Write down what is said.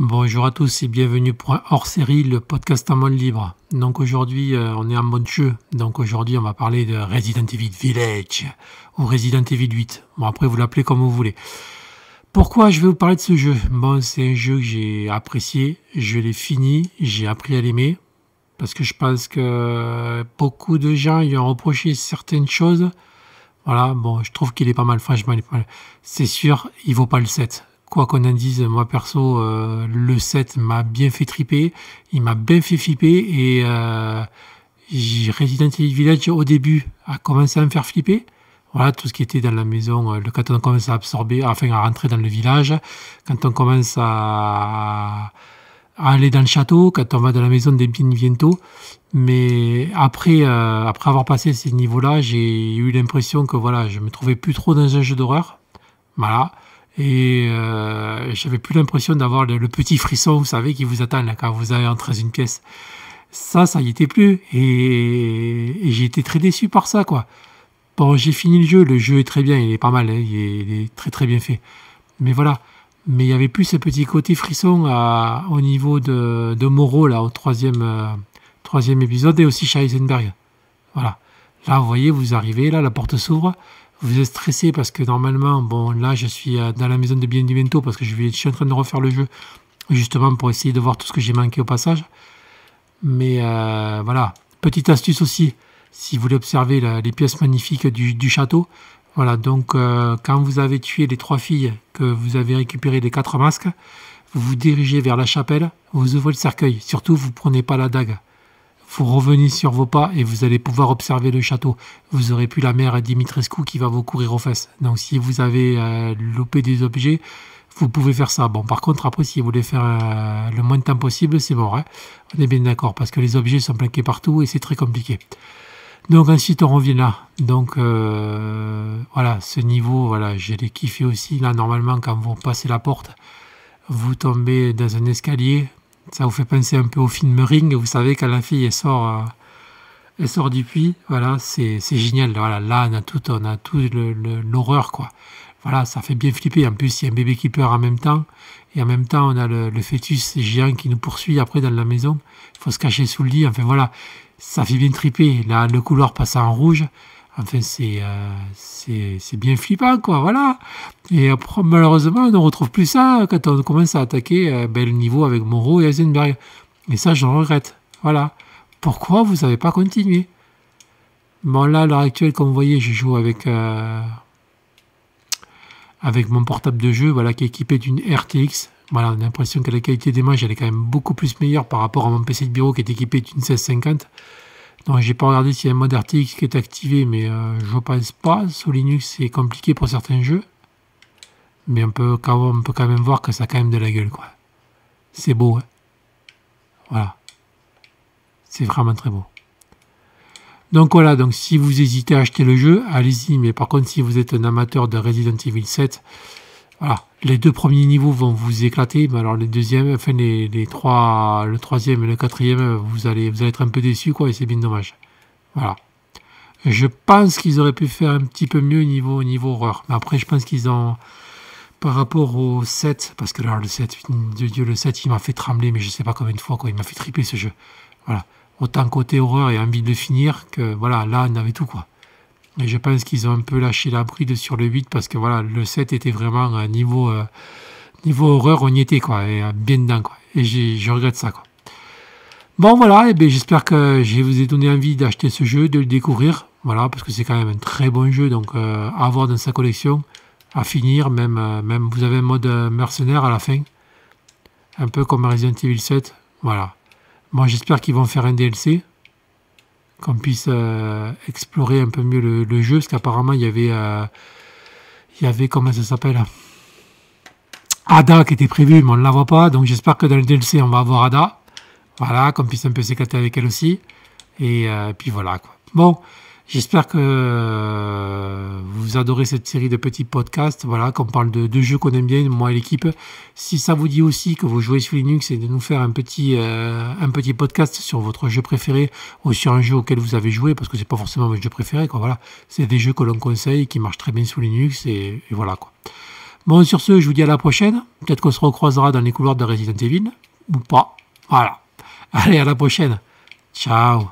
Bonjour à tous et bienvenue pour un hors-série, le podcast en mode libre. Donc aujourd'hui, euh, on est en mode jeu. Donc aujourd'hui, on va parler de Resident Evil Village ou Resident Evil 8. Bon, après, vous l'appelez comme vous voulez. Pourquoi je vais vous parler de ce jeu Bon, c'est un jeu que j'ai apprécié, je l'ai fini, j'ai appris à l'aimer. Parce que je pense que beaucoup de gens y ont reproché certaines choses. Voilà, bon, je trouve qu'il est pas mal, franchement, C'est sûr, il vaut pas le 7 quoi qu'on en dise, moi perso, euh, le 7 m'a bien fait triper, il m'a bien fait flipper et euh, Resident Evil Village au début a commencé à me faire flipper. Voilà, tout ce qui était dans la maison, euh, le quand on commence à absorber, enfin à rentrer dans le village, quand on commence à, aller dans le château, quand on va dans la maison des bientôt. Mais après, après avoir passé ces niveaux-là, j'ai eu l'impression que voilà, je me trouvais plus trop dans un jeu d'horreur. Voilà. Et euh, j'avais plus l'impression d'avoir le, petit frisson, vous savez, qui vous attend là, quand vous avez entré une pièce. Ça, ça n'y était plus. Et, j'ai été très déçu par ça, quoi. Bon, j'ai fini le jeu. Le jeu est très bien, il est pas mal, hein. il, est, très très bien fait. Mais voilà. Mais il y avait plus ce petit côté frisson à, au niveau de, de Moreau, là, au troisième, euh, troisième épisode, et aussi chez Voilà. Là, vous voyez, vous arrivez, là, la porte s'ouvre vous êtes stressé parce que normalement, bon, là, je suis dans la maison de Bientôt parce que je, suis en train de refaire le jeu justement pour essayer de voir tout ce que j'ai manqué au passage. Mais euh, voilà, petite astuce aussi, si vous voulez observer les pièces magnifiques du, château. Voilà, donc euh, quand vous avez tué les trois filles, que vous avez récupéré les quatre masques, vous vous dirigez vers la chapelle, vous ouvrez le cercueil. Surtout, vous ne prenez pas la dague. Vous revenez sur vos pas et vous allez pouvoir observer le château. Vous aurez plus la mère Dimitrescu qui va vous courir aux fesses. Donc si vous avez euh, loupé des objets, vous pouvez faire ça. Bon, par contre, après, si vous voulez faire euh, le moins de temps possible, c'est bon. Hein. on est bien d'accord, parce que les objets sont planqués partout et c'est très compliqué. Donc ensuite, on revient là. Donc euh, voilà, ce niveau, voilà, j'ai les kiffé aussi. Là, normalement, quand vous passez la porte, vous tombez dans un escalier ça vous fait penser un peu au film Ring, vous savez, quand la fille elle sort, euh, elle sort du puits, voilà, c'est génial. Voilà, là, on a tout, on a tout l'horreur, quoi. Voilà, ça fait bien flipper. En plus, il y a un bébé qui pleure en même temps, et en même temps, on a le, fœtus géant qui nous poursuit après dans la maison. Il faut se cacher sous le lit. Enfin, voilà, ça fait bien triper. Là, le couloir passe en rouge. Enfin, euh, c'est bien flippant, quoi, voilà. Et malheureusement, on ne retrouve plus ça quand on commence à attaquer à euh, bel le niveau avec Moreau et Eisenberg. Et ça, j'en regrette. Voilà. Pourquoi vous n'avez pas continué Bon, là, à l'heure actuelle, comme vous voyez, je joue avec, euh, avec mon portable de jeu, voilà, qui est équipé d'une RTX. Voilà, on a l'impression que la qualité des elle est quand même beaucoup plus meilleure par rapport à mon PC de bureau qui est équipé d'une 1650. Donc j'ai pas regardé s'il y a un mode RTX qui est activé, mais euh, je pense pas. Sous Linux, c'est compliqué pour certains jeux. Mais on peut, quand même voir que ça a quand même de la gueule, quoi. C'est beau, hein. Voilà. C'est vraiment très beau. Donc voilà, donc si vous hésitez à acheter le jeu, allez-y. Mais par contre, si vous êtes un amateur de Resident Evil 7, ah, les deux premiers niveaux vont vous éclater, mais alors les deuxièmes, enfin les, trois, le troisième et le quatrième, vous allez, vous allez être un peu déçu quoi, et c'est bien dommage. Voilà. Je pense qu'ils auraient pu faire un petit peu mieux niveau, niveau horreur. Mais après, je pense qu'ils ont, par rapport au 7, parce que là, le 7, de Dieu, le 7, il m'a fait trembler, mais je ne sais pas combien de fois, quoi. Il m'a fait triper ce jeu. Voilà. Autant côté horreur et envie de finir que, voilà, là, on avait tout, quoi. Et je pense qu'ils ont un peu lâché la bride sur le 8 parce que voilà, le 7 était vraiment à niveau, euh, niveau horreur, on y était quoi, et euh, bien dedans quoi. Et je regrette ça quoi. Bon voilà, et ben, j'espère que je vous ai donné envie d'acheter ce jeu, de le découvrir, voilà, parce que c'est quand même un très bon jeu, donc euh, à avoir dans sa collection, à finir, même, même vous avez un mode mercenaire à la fin, un peu comme Resident Evil 7, voilà. Moi j'espère qu'ils vont faire un DLC, qu'on puisse euh, explorer un peu mieux le, jeu, parce qu'apparemment il y avait, euh, il y avait comment ça s'appelle euh, Ada qui était prévu, mais on ne la voit pas, donc j'espère que dans le DLC on va avoir Ada, voilà, qu'on puisse un peu s'éclater avec elle aussi, et puis voilà quoi. Bon, J'espère que vous adorez cette série de petits podcasts, voilà, qu'on parle de, deux jeux qu'on aime bien, moi et l'équipe. Si ça vous dit aussi que vous jouez sous Linux et de nous faire un petit, euh, un petit podcast sur votre jeu préféré ou sur un jeu auquel vous avez joué, parce que c'est pas forcément votre jeu préféré, quoi, voilà. C'est des jeux que l'on conseille, qui marchent très bien sous Linux et, voilà, quoi. Bon, sur ce, je vous dis à la prochaine. Peut-être qu'on se recroisera dans les couloirs de Resident Evil, ou pas. Voilà. Allez, à la prochaine. Ciao.